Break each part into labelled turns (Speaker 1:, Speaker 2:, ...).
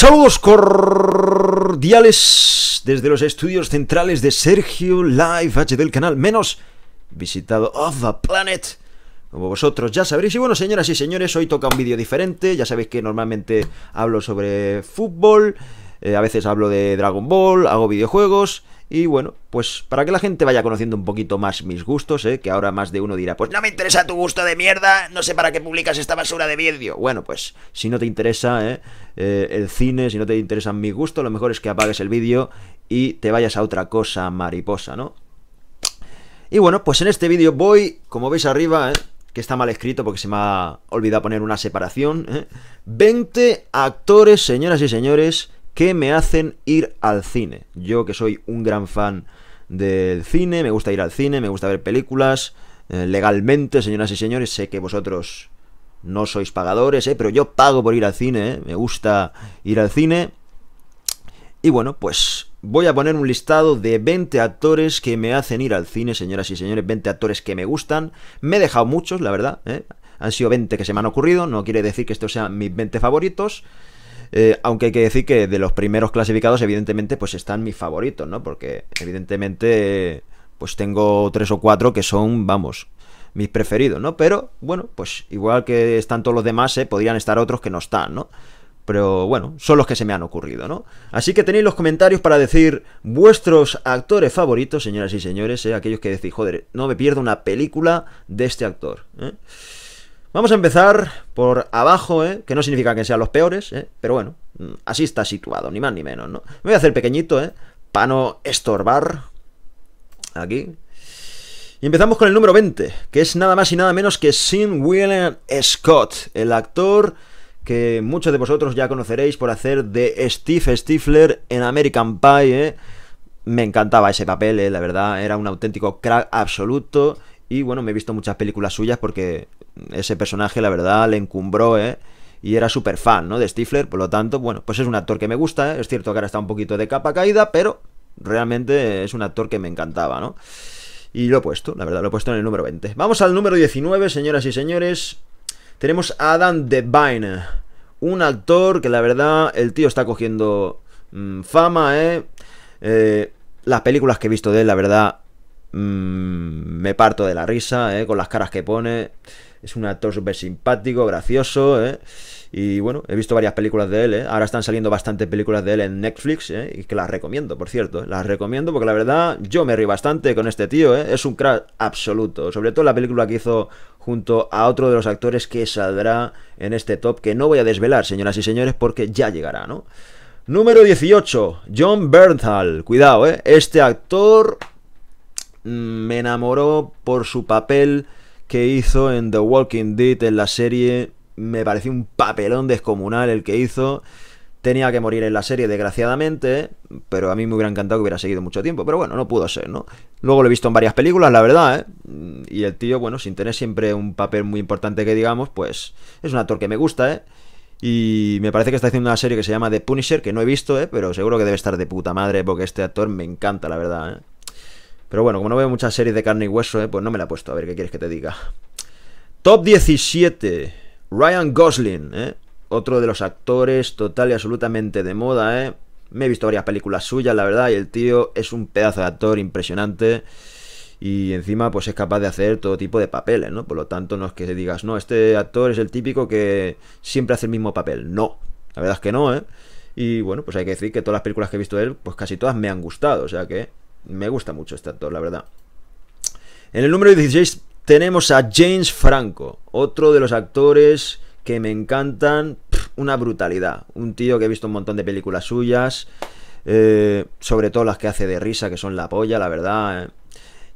Speaker 1: Saludos cordiales desde los estudios centrales de Sergio Live H del canal menos visitado of the planet. Como vosotros ya sabréis. Y bueno, señoras y señores, hoy toca un vídeo diferente. Ya sabéis que normalmente hablo sobre fútbol. Eh, a veces hablo de Dragon Ball, hago videojuegos y bueno, pues para que la gente vaya conociendo un poquito más mis gustos, eh, que ahora más de uno dirá, pues no me interesa tu gusto de mierda, no sé para qué publicas esta basura de vídeo. Bueno, pues si no te interesa eh, el cine, si no te interesan mis gustos, lo mejor es que apagues el vídeo y te vayas a otra cosa mariposa, ¿no? Y bueno, pues en este vídeo voy, como veis arriba, que está mal escrito porque se me ha olvidado poner una separación, 20 actores, señoras y señores, que me hacen ir al cine. Yo que soy un gran fan del cine, me gusta ir al cine, me gusta ver películas eh, legalmente, señoras y señores, sé que vosotros no sois pagadores, eh, pero yo pago por ir al cine, eh, me gusta ir al cine. Y bueno, pues voy a poner un listado de 20 actores que me hacen ir al cine, señoras y señores, 20 actores que me gustan. Me he dejado muchos, la verdad. Han sido 20 que se me han ocurrido, no quiere decir que estos sean mis 20 favoritos. Eh, aunque hay que decir que de los primeros clasificados, evidentemente, pues están mis favoritos, ¿no? Porque evidentemente, pues tengo tres o cuatro que son, vamos, mis preferidos, ¿no? Pero, bueno, pues igual que están todos los demás, ¿eh? podrían estar otros que no están, ¿no? Pero bueno, son los que se me han ocurrido, ¿no? Así que tenéis los comentarios para decir vuestros actores favoritos, señoras y señores, ¿eh? aquellos que decís, joder, no me pierdo una película de este actor. ¿eh? Vamos a empezar por abajo, ¿eh? que no significa que sean los peores, ¿eh? pero bueno, mm, así está situado, ni más ni menos, ¿no? Me voy a hacer pequeñito, ¿eh? para no estorbar. Aquí. Y empezamos con el número 20, que es nada más y nada menos que Sin William Scott, el actor que muchos de vosotros ya conoceréis por hacer de Steve Stifler en American Pie. ¿eh? Me encantaba ese papel, la verdad, era un auténtico crack absoluto. Y bueno, me he visto muchas películas suyas porque ese personaje, la verdad, le encumbró, ¿eh? Y era súper fan, ¿no? De Stifler, por lo tanto, bueno, pues es un actor que me gusta, ¿eh? Es cierto que ahora está un poquito de capa caída, pero realmente es un actor que me encantaba, ¿no? Y lo he puesto, la verdad, lo he puesto en el número 20. Vamos al número 19, señoras y señores. Tenemos a Adam Devine. Un actor que la verdad, el tío está cogiendo mm, fama, ¿eh? ¿eh? Las películas que he visto de él, la verdad, Mm, me parto de la risa, ¿eh? con las caras que pone. Es un actor súper simpático, gracioso, ¿eh? Y bueno, he visto varias películas de él, ¿eh? Ahora están saliendo bastantes películas de él en Netflix, ¿eh? Y que las recomiendo, por cierto. Las recomiendo porque la verdad yo me río bastante con este tío, ¿eh? Es un crack absoluto. Sobre todo la película que hizo junto a otro de los actores que saldrá en este top, que no voy a desvelar, señoras y señores, porque ya llegará, ¿no? Número 18, John Bernthal. Cuidado, ¿eh? Este actor Mm, me enamoró por su papel que hizo en The Walking Dead, en la serie. Me pareció un papelón descomunal el que hizo. Tenía que morir en la serie, desgraciadamente, pero a mí me hubiera encantado que hubiera seguido mucho tiempo. Pero bueno, no pudo ser, ¿no? Luego lo he visto en varias películas, la verdad, ¿eh? Mm, y el tío, bueno, sin tener siempre un papel muy importante que digamos, pues es un actor que me gusta, ¿eh? Y me parece que está haciendo una serie que se llama The Punisher, que no he visto, ¿eh? Pero seguro que debe estar de puta madre, porque este actor me encanta, la verdad, ¿eh? Pero bueno, como no veo muchas series de carne y hueso, eh, pues no me la he puesto. A ver, ¿qué quieres que te diga? Top 17. Ryan Gosling, ¿eh? Otro de los actores total y absolutamente de moda, ¿eh? Me he visto varias películas suyas, la verdad, y el tío es un pedazo de actor impresionante. Y encima, pues es capaz de hacer todo tipo de papeles, ¿no? Por lo tanto, no es que digas, no, este actor es el típico que siempre hace el mismo papel. No, la verdad es que no, ¿eh? Y bueno, pues hay que decir que todas las películas que he visto de él, pues casi todas me han gustado. O sea que me gusta mucho este actor, la verdad. En el número 16 tenemos a James Franco, otro de los actores que me encantan. Una brutalidad. Un tío que he visto un montón de películas suyas. Eh, sobre todo las que hace de risa, que son la polla, la verdad. Eh.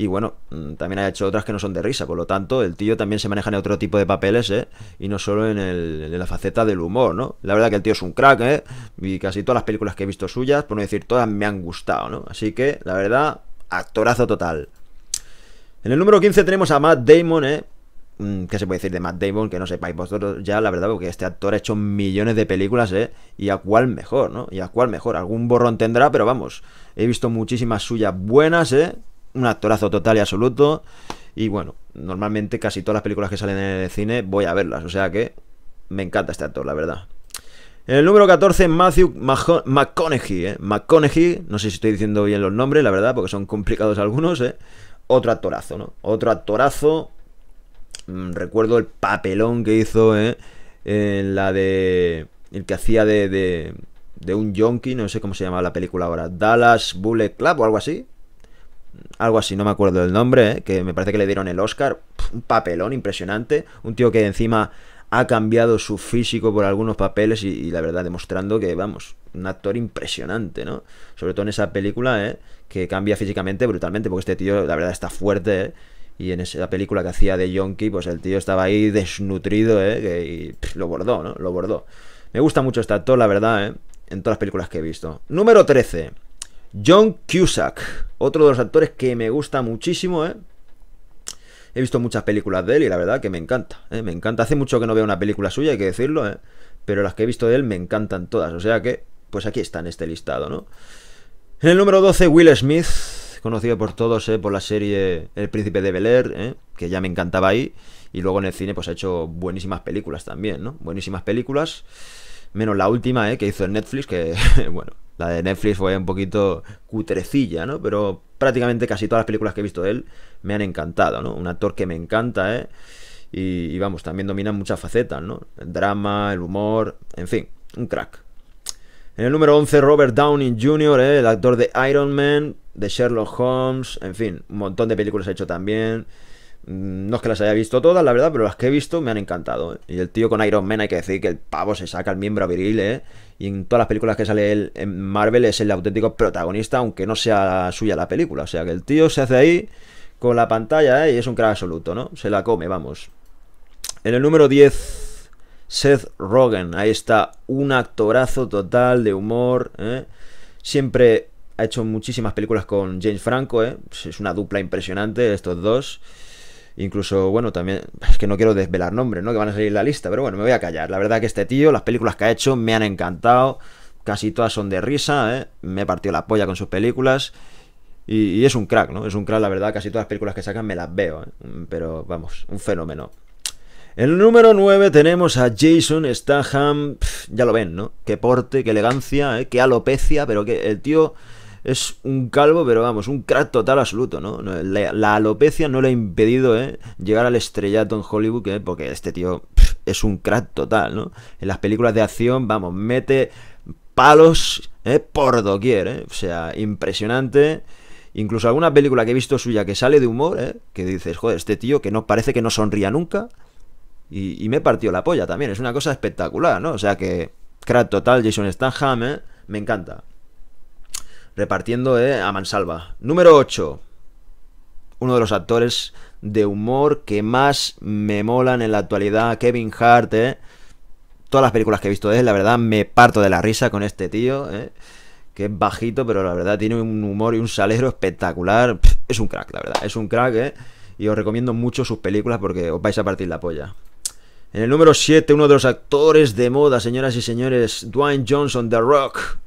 Speaker 1: Y bueno, mm, también ha hecho otras que no son de risa. Por lo tanto, el tío también se maneja en otro tipo de papeles, ¿eh? Y no solo en, el, la faceta del humor, ¿no? La verdad que el tío es un crack, ¿eh? Y casi todas las películas que he visto suyas, por no decir todas, me han gustado, ¿no? Así que, la verdad, actorazo total. En el número 15 tenemos a Matt Damon, ¿eh? Mm, ¿Qué se puede decir de Matt Damon? Que no sepáis vosotros ya, la verdad, porque este actor ha hecho millones de películas, ¿eh? Y a cuál mejor, ¿no? Y a cuál mejor. Algún borrón tendrá, pero vamos, he visto muchísimas suyas buenas, ¿eh? un actorazo total y absoluto. Y bueno, normalmente casi todas las películas que salen en el cine voy a verlas, o sea que me encanta este actor, la verdad. el número 14, Matthew McConaughey, ¿eh? McConaughey, no sé si estoy diciendo bien los nombres, la verdad, porque son complicados algunos, ¿eh? Otro actorazo, ¿no? Otro actorazo. Mm, recuerdo el papelón que hizo, ¿eh? En la de... El que hacía de, de un yonki, no sé cómo se llama la película ahora, Dallas Bullet Club o algo así, algo así, no me acuerdo del nombre, ¿eh? que me parece que le dieron el Oscar, un papelón impresionante, un tío que encima ha cambiado su físico por algunos papeles y, la verdad demostrando que, vamos, un actor impresionante, ¿no? Sobre todo en esa película, ¿eh? que cambia físicamente brutalmente, porque este tío la verdad está fuerte, ¿eh? y en esa película que hacía de Yonki, pues el tío estaba ahí desnutrido, ¿eh? y lo bordó, ¿no? Lo bordó. Me gusta mucho este actor, la verdad, ¿eh? En todas las películas que he visto. Número 13. John Cusack, otro de los actores que me gusta muchísimo, ¿eh? He visto muchas películas de él y la verdad que me encanta, ¿eh? me encanta. Hace mucho que no veo una película suya, hay que decirlo, ¿eh? pero las que he visto de él me encantan todas. O sea que, pues aquí está en este listado, ¿no? En el número 12, Will Smith, conocido por todos por la serie El Príncipe de Bel Air, que ya me encantaba ahí. Y luego en el cine, pues ha hecho buenísimas películas también, Buenísimas películas menos la última, ¿eh? Que hizo en Netflix, que, bueno, la de Netflix fue un poquito cutrecilla, ¿no? Pero prácticamente casi todas las películas que he visto de él me han encantado, ¿no? Un actor que me encanta, ¿eh? Y, vamos, también domina muchas facetas, ¿no? El drama, el humor, en fin, un crack. En el número 11, Robert Downey Jr., ¿eh? el actor de Iron Man, de Sherlock Holmes, en fin, un montón de películas ha hecho también. Mm, no es que las haya visto todas, la verdad, pero las que he visto me han encantado. Y el tío con Iron Man, hay que decir que el pavo se saca el miembro viril, ¿eh? Y en todas las películas que sale él en Marvel es el auténtico protagonista, aunque no sea suya la película. O sea que el tío se hace ahí con la pantalla, ¿eh? Y es un crack absoluto, ¿no? Se la come, vamos. En el número 10, Seth Rogen. Ahí está, un actorazo total de humor, ¿eh? Siempre ha hecho muchísimas películas con James Franco, ¿eh? Pues es una dupla impresionante estos dos. Incluso, bueno, también, es que no quiero desvelar nombres, ¿no? Que van a salir en la lista, pero bueno, me voy a callar. La verdad que este tío, las películas que ha hecho me han encantado, casi todas son de risa, ¿eh? Me he partido la polla con sus películas. Y, es un crack, ¿no? Es un crack, la verdad, casi todas las películas que sacan me las veo, ¿eh? Pero vamos, un fenómeno. En el número 9 tenemos a Jason Statham, ya lo ven, ¿no? Qué porte, qué elegancia, ¿eh? qué alopecia, pero que el tío es un calvo, pero vamos, un crack total absoluto, ¿no? La, alopecia no le ha impedido ¿eh? llegar al estrellato en Hollywood, ¿eh? porque este tío es un crack total, ¿no? En las películas de acción, vamos, mete palos ¿eh? por doquier, ¿eh? O sea, impresionante. Incluso alguna película que he visto suya que sale de humor, ¿eh? Que dices, joder, este tío que no parece que no sonría nunca. Y, y me partió la polla también, es una cosa espectacular, ¿no? O sea que, crack total, Jason Statham, ¿eh? Me encanta repartiendo eh, a mansalva. Número 8. Uno de los actores de humor que más me molan en la actualidad, Kevin Hart. Eh. Todas las películas que he visto de él, la verdad me parto de la risa con este tío. Eh, que es bajito, pero la verdad tiene un humor y un salero espectacular. es un crack, la verdad. Es un crack, ¿eh? Y os recomiendo mucho sus películas porque os vais a partir la polla. En el número 7, uno de los actores de moda, señoras y señores, Dwayne Johnson, The Rock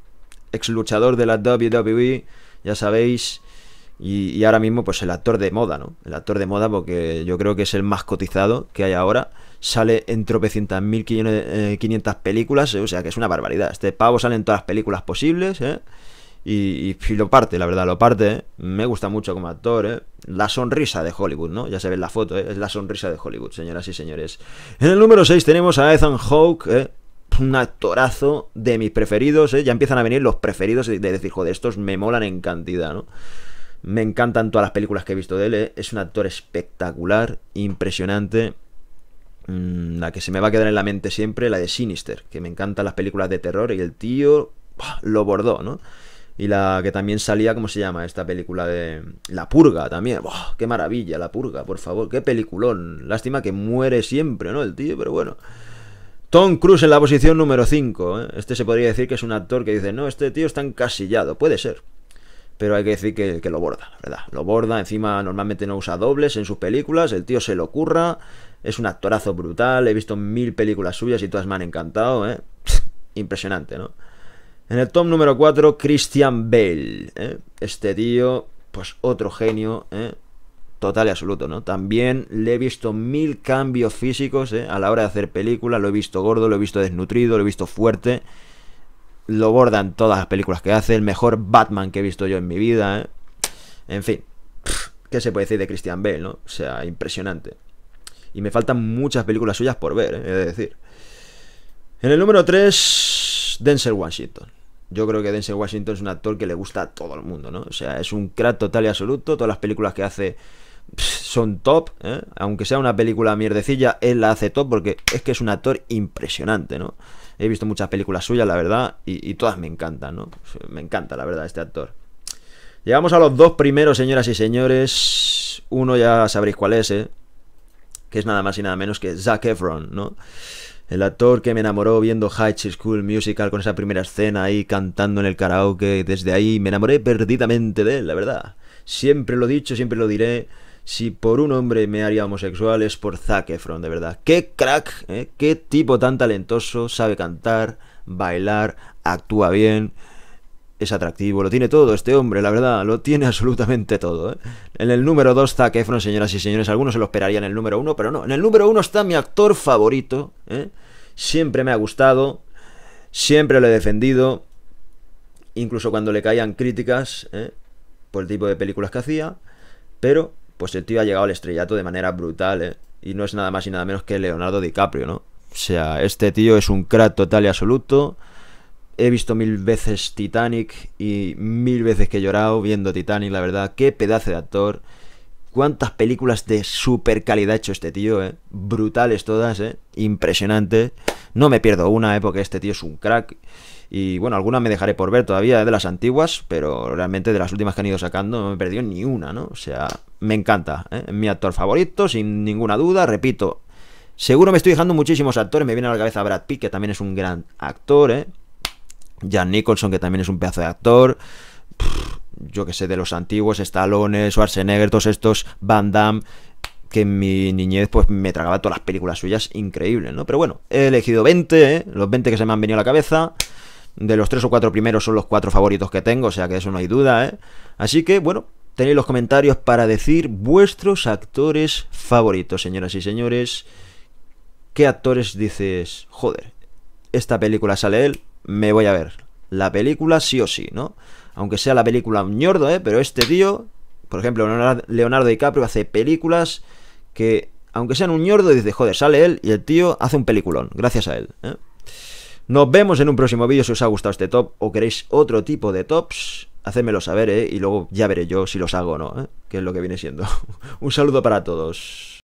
Speaker 1: ex luchador de la WWE, ya sabéis. Y, ahora mismo, pues el actor de moda, ¿no? El actor de moda, porque yo creo que es el más cotizado que hay ahora. Sale en tropecientas mil eh, quinientas películas, eh, o sea que es una barbaridad. Este pavo sale en todas las películas posibles, ¿eh? Y, lo parte, la verdad, lo parte. ¿eh? Me gusta mucho como actor. ¿eh? La sonrisa de Hollywood, ¿no? Ya se ve en la foto, ¿eh? es la sonrisa de Hollywood, señoras y señores. En el número 6 tenemos a Ethan Hawke, un actorazo de mis preferidos, ¿eh? Ya empiezan a venir los preferidos de decir, joder, estos me molan en cantidad, ¿no? Me encantan todas las películas que he visto de él, ¿eh? es un actor espectacular, impresionante. Mm, la que se me va a quedar en la mente siempre, la de Sinister, que me encantan las películas de terror y el tío lo bordó, ¿no? Y la que también salía, ¿cómo se llama? Esta película de. La Purga también. ¡Qué maravilla! La Purga, por favor, qué peliculón. Lástima que muere siempre, ¿no? El tío, pero bueno. Tom Cruise en la posición número 5. ¿eh? Este se podría decir que es un actor que dice, no, este tío está encasillado, puede ser. Pero hay que decir que, lo borda, la verdad. Lo borda, encima normalmente no usa dobles en sus películas, el tío se lo curra, es un actorazo brutal, he visto mil películas suyas y todas me han encantado, ¿eh? Impresionante, ¿no? En el top número 4, Christian Bale. ¿eh? Este tío, pues otro genio, ¿eh? total y absoluto, ¿no? También le he visto mil cambios físicos ¿eh? a la hora de hacer películas, lo he visto gordo, lo he visto desnutrido, lo he visto fuerte, lo bordan todas las películas que hace, el mejor Batman que he visto yo en mi vida, ¿eh? En fin, ¿qué se puede decir de Christian Bale, no? O sea, impresionante. Y me faltan muchas películas suyas por ver, ¿eh? he de decir. En el número 3, Denzel Washington. Yo creo que Denzel Washington es un actor que le gusta a todo el mundo, ¿no? O sea, es un crack total y absoluto. Todas las películas que hace son top, ¿eh? aunque sea una película mierdecilla, él la hace top porque es que es un actor impresionante, ¿no? He visto muchas películas suyas, la verdad, y, todas me encantan, ¿no? Me encanta, la verdad, este actor. Llegamos a los dos primeros, señoras y señores. Uno ya sabréis cuál es, ¿eh? Que es nada más y nada menos que Zac Efron, ¿no? El actor que me enamoró viendo High School Musical con esa primera escena ahí cantando en el karaoke. Desde ahí me enamoré perdidamente de él, la verdad. Siempre lo he dicho, siempre lo diré. Si por un hombre me haría homosexual es por Zac Efron, de verdad. ¡Qué crack! ¿eh? ¡Qué tipo tan talentoso! Sabe cantar, bailar, actúa bien, es atractivo, lo tiene todo este hombre, la verdad, lo tiene absolutamente todo. ¿eh? En el número 2, Zac Efron, señoras y señores, algunos se lo esperarían en el número 1, pero no. En el número 1 está mi actor favorito, ¿eh? siempre me ha gustado, siempre lo he defendido, incluso cuando le caían críticas ¿eh? por el tipo de películas que hacía, pero pues el tío ha llegado al estrellato de manera brutal, ¿eh? Y no es nada más y nada menos que Leonardo DiCaprio, ¿no? O sea, este tío es un crack total y absoluto. He visto mil veces Titanic y mil veces que he llorado viendo Titanic, la verdad. Qué pedazo de actor. Cuántas películas de super calidad ha hecho este tío, ¿eh? Brutales todas, ¿eh? ¡Impresionante! No me pierdo una, ¿eh? Porque este tío es un crack. Y bueno, algunas me dejaré por ver todavía de las antiguas, pero realmente de las últimas que han ido sacando no me he perdido ni una, ¿no? O sea, me encanta. ¿eh? Mi actor favorito, sin ninguna duda, repito. Seguro me estoy dejando muchísimos actores. Me viene a la cabeza Brad Pitt, que también es un gran actor, ¿eh? Jan Nicholson, que también es un pedazo de actor. yo que sé, de los antiguos, Stallone, Schwarzenegger, todos estos, Van Damme que en mi niñez pues me tragaba todas las películas suyas increíble ¿no? Pero bueno, he elegido 20, ¿eh? los 20 que se me han venido a la cabeza de los tres o cuatro primeros son los cuatro favoritos que tengo, o sea que eso no hay duda, ¿eh? Así que, bueno, tenéis los comentarios para decir vuestros actores favoritos, señoras y señores. ¿Qué actores dices, joder, esta película sale él, me voy a ver? La película sí o sí, ¿no? Aunque sea la película Un ñordo, ¿eh? Pero este tío, por ejemplo, Leonardo DiCaprio hace películas que, aunque sean un ñordo, dice, joder, sale él y el tío hace un peliculón, gracias a él, ¿eh? Nos vemos en un próximo vídeo si os ha gustado este top o queréis otro tipo de tops. Hacedmelo saber, ¿eh? Y luego ya veré yo si los hago o no, ¿eh? Que es lo que viene siendo. un saludo para todos.